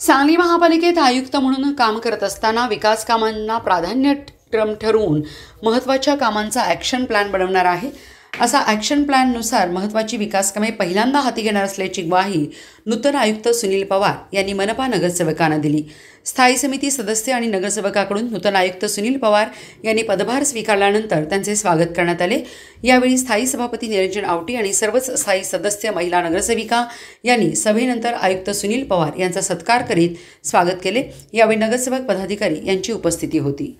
सांगली महापालिकेत आयुक्त म्हणून काम करत असताना विकास कामांना प्राधान्यक्रम ठरवून महत्वाच्या कामांचा ॲक्शन प्लॅन बनवणार आहे असा ॲक्शन प्लॅननुसार महत्त्वाची विकासकामे पहिल्यांदा हाती घेणार असल्याची ग्वाही नूतन आयुक्त सुनील पवार यांनी मनपा नगरसेवकांना दिली स्थायी समिती सदस्य आणि नगरसेवकाकडून नूतन आयुक्त सुनील पवार यांनी पदभार स्वीकारल्यानंतर त्यांचे स्वागत करण्यात आले यावेळी स्थायी सभापती निरंजन आवटी आणि सर्वच स्थायी सदस्य महिला नगरसेविका यांनी सभेनंतर आयुक्त सुनील पवार यांचा सत्कार करीत स्वागत केले यावेळी नगरसेवक पदाधिकारी यांची उपस्थिती होती